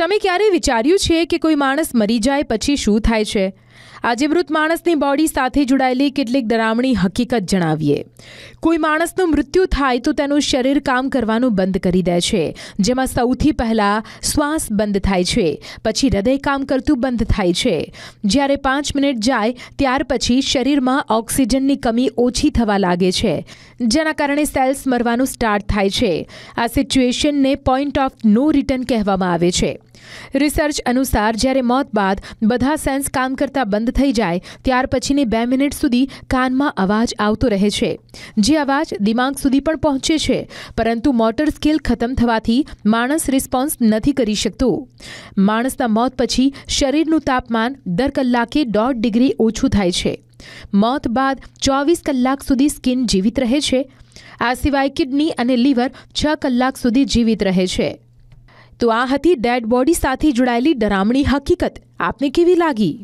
તમે ક્યારે વિચાર્યું છે કે કોઈ માણસ મરી જાય પછી શું થાય છે આજે મૃત માણસની બોડી સાથે જોડાયેલી કેટલીક ડરામણી હકીકત જણાવીએ કોઈ માણસનું મૃત્યુ થાય તો તેનું શરીર કામ કરવાનું બંધ કરી દે છે જેમાં સૌથી પહેલાં શ્વાસ બંધ થાય છે પછી હૃદય કામ કરતું બંધ થાય છે જ્યારે પાંચ મિનિટ જાય ત્યાર પછી શરીરમાં ઓક્સિજનની કમી ઓછી થવા લાગે છે જેના કારણે સેલ્સ મરવાનું સ્ટાર્ટ થાય છે આ સિચ્યુએશનને પોઈન્ટ ઓફ નો રિટર્ન કહેવામાં આવે છે રિસર્ચ અનુસાર જ્યારે મોત બાદ બધા સેન્સ કામ કરતા બંધ થઈ જાય ત્યાર પછીની બે મિનિટ સુધી કાનમાં અવાજ આવતો રહે છે જે અવાજ દિમાગ સુધી પણ પહોંચે છે પરંતુ મોટર સ્કિલ ખતમ થવાથી માણસ રિસ્પોન્સ નથી કરી શકતું માણસના મોત પછી શરીરનું તાપમાન દર કલાકે દોઢ ડિગ્રી ઓછું થાય છે મોત બાદ ચોવીસ કલાક સુધી સ્કિન જીવિત રહે છે આ સિવાય કિડની અને લીવર છ કલાક સુધી જીવિત રહે છે તો આ હતી ડેડ બોડી સાથે જોડાયેલી ડરામણી હકીકત આપને કેવી લાગી